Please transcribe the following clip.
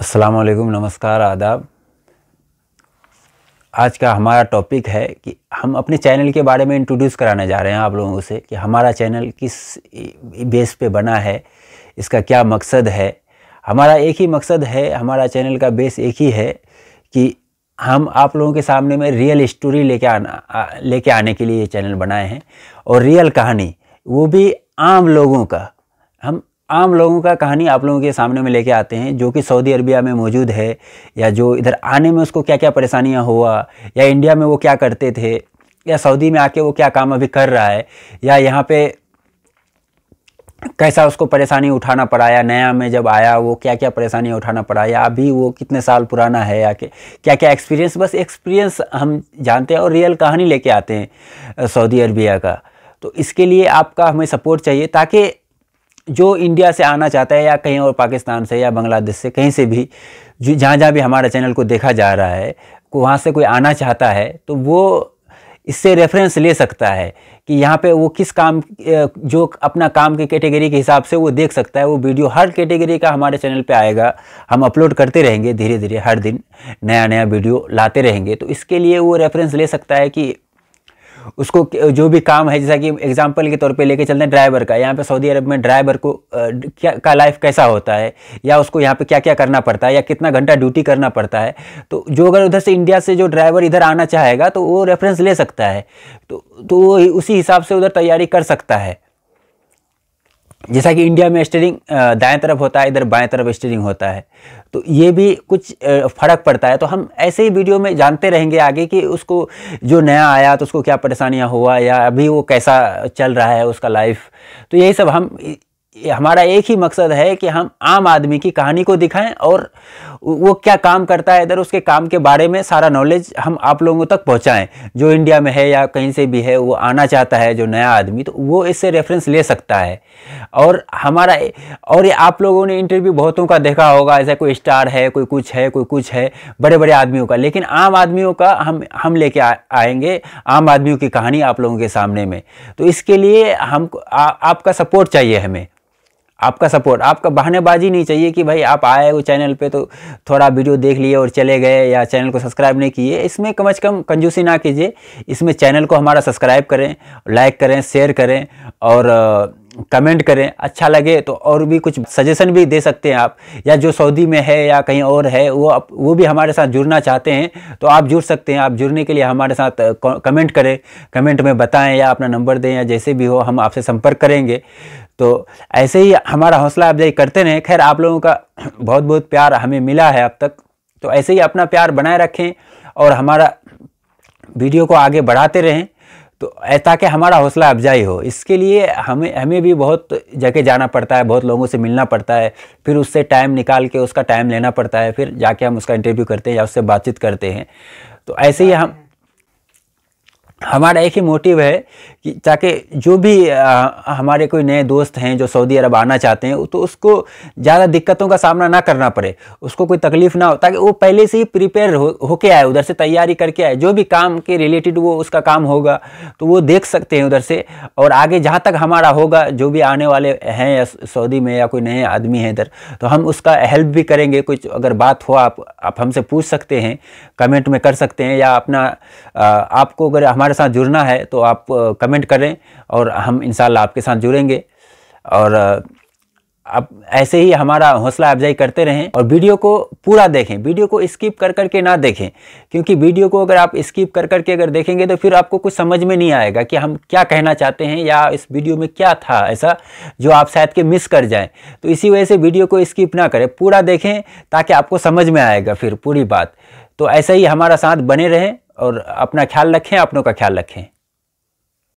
असलकुम नमस्कार आदाब आज का हमारा टॉपिक है कि हम अपने चैनल के बारे में इंट्रोड्यूस कराने जा रहे हैं आप लोगों से कि हमारा चैनल किस बेस पे बना है इसका क्या मकसद है हमारा एक ही मकसद है हमारा चैनल का बेस एक ही है कि हम आप लोगों के सामने में रियल स्टोरी लेके आना लेके आने के लिए ये चैनल बनाए हैं और रियल कहानी वो भी आम लोगों का हम आम लोगों का कहानी आप लोगों के सामने में लेके आते हैं जो कि सऊदी अरबिया में मौजूद है या जो इधर आने में उसको क्या क्या परेशानियाँ हुआ या इंडिया में वो क्या करते थे या सऊदी में आके वो क्या काम अभी कर रहा है या यहाँ पे कैसा उसको परेशानी उठाना पड़ा या नया में जब आया वो क्या क्या परेशानी उठाना पड़ा या अभी वो कितने साल पुराना है या के क्या क्या एक्सपीरियंस बस एक्सपीरियंस हम जानते हैं और रियल कहानी लेके आते हैं सऊदी अरबिया का तो इसके लिए आपका हमें सपोर्ट चाहिए ताकि जो इंडिया से आना चाहता है या कहीं और पाकिस्तान से या बांग्लादेश से कहीं से भी जो जहाँ जहाँ भी हमारे चैनल को देखा जा रहा है को वहाँ से कोई आना चाहता है तो वो इससे रेफरेंस ले सकता है कि यहाँ पे वो किस काम जो अपना काम की कैटेगरी के हिसाब से वो देख सकता है वो वीडियो हर कैटेगरी का हमारे चैनल पे आएगा हम अपलोड करते रहेंगे धीरे धीरे हर दिन नया नया वीडियो लाते रहेंगे तो इसके लिए वो रेफरेंस ले सकता है कि उसको जो भी काम है जैसा कि एग्जाम्पल के तौर पे लेके चलते हैं ड्राइवर का यहाँ पे सऊदी अरब में ड्राइवर को क्या का लाइफ कैसा होता है या उसको यहाँ पे क्या क्या करना पड़ता है या कितना घंटा ड्यूटी करना पड़ता है तो जो अगर उधर से इंडिया से जो ड्राइवर इधर आना चाहेगा तो वो रेफरेंस ले सकता है तो, तो उसी हिसाब से उधर तैयारी कर सकता है जैसा कि इंडिया में स्टेरिंग दाएं तरफ होता है इधर बाएं तरफ स्टेरिंग होता है तो ये भी कुछ फ़र्क पड़ता है तो हम ऐसे ही वीडियो में जानते रहेंगे आगे कि उसको जो नया आया तो उसको क्या परेशानियां हुआ या अभी वो कैसा चल रहा है उसका लाइफ तो यही सब हम हमारा एक ही मकसद है कि हम आम आदमी की कहानी को दिखाएं और वो क्या काम करता है इधर उसके काम के बारे में सारा नॉलेज हम आप लोगों तक पहुंचाएं जो इंडिया में है या कहीं से भी है वो आना चाहता है जो नया आदमी तो वो इससे रेफरेंस ले सकता है और हमारा और ये आप लोगों ने इंटरव्यू बहुतों का देखा होगा ऐसा कोई स्टार है कोई कुछ है कोई कुछ है बड़े बड़े आदमियों का लेकिन आम आदमियों का हम हम लेके आएंगे आम आदमियों की कहानी आप लोगों के सामने में तो इसके लिए हम आ, आपका सपोर्ट चाहिए हमें आपका सपोर्ट आपका बहानेबाजी नहीं चाहिए कि भाई आप आए हो चैनल पे तो थोड़ा वीडियो देख लिए और चले गए या चैनल को सब्सक्राइब नहीं किए इसमें कम अज़ कम कंजूसी ना कीजिए इसमें चैनल को हमारा सब्सक्राइब करें लाइक करें शेयर करें और कमेंट करें अच्छा लगे तो और भी कुछ सजेशन भी दे सकते हैं आप या जो सऊदी में है या कहीं और है वो आप वो भी हमारे साथ जुड़ना चाहते हैं तो आप जुड़ सकते हैं आप जुड़ने के लिए हमारे साथ कमेंट करें कमेंट में बताएं या अपना नंबर दें या जैसे भी हो हम आपसे संपर्क करेंगे तो ऐसे ही हमारा हौसला अफजाई करते रहें खैर आप लोगों का बहुत बहुत प्यार हमें मिला है अब तक तो ऐसे ही अपना प्यार बनाए रखें और हमारा वीडियो को आगे बढ़ाते रहें तो ताकि हमारा हौसला अफजाई हो इसके लिए हमें हमें भी बहुत जगह जाना पड़ता है बहुत लोगों से मिलना पड़ता है फिर उससे टाइम निकाल के उसका टाइम लेना पड़ता है फिर जाके हम उसका इंटरव्यू करते हैं या उससे बातचीत करते हैं तो ऐसे ही हम हमारा एक ही मोटिव है कि ताकि जो भी आ, हमारे कोई नए दोस्त हैं जो सऊदी अरब आना चाहते हैं तो उसको ज़्यादा दिक्कतों का सामना ना करना पड़े उसको कोई तकलीफ़ ना हो ताकि वो पहले से ही प्रिपेयर हो होके आए उधर से तैयारी करके आए जो भी काम के रिलेटेड वो उसका काम होगा तो वो देख सकते हैं उधर से और आगे जहाँ तक हमारा होगा जो भी आने वाले हैं या सऊदी में या कोई नए आदमी हैं इधर तो हम उसका हेल्प भी करेंगे कुछ अगर बात हो आप आप हमसे पूछ सकते हैं कमेंट में कर सकते हैं या अपना आपको अगर हमारे साथ जुड़ना है तो आप कमेंट करें और हम इन आपके साथ जुड़ेंगे और आप ऐसे ही हमारा हौसला अफजाई करते रहें और वीडियो को पूरा देखें वीडियो को स्किप कर करके ना देखें क्योंकि वीडियो को अगर आप स्किप कर करके अगर देखेंगे तो फिर आपको कुछ समझ में नहीं आएगा कि हम क्या कहना चाहते हैं या इस वीडियो में क्या था ऐसा जो आप शायद के मिस कर जाएं तो इसी वजह से वीडियो को स्किप ना करें पूरा देखें ताकि आपको समझ में आएगा फिर पूरी बात तो ऐसे ही हमारा साथ बने रहें और अपना ख्याल रखें अपनों का ख्याल रखें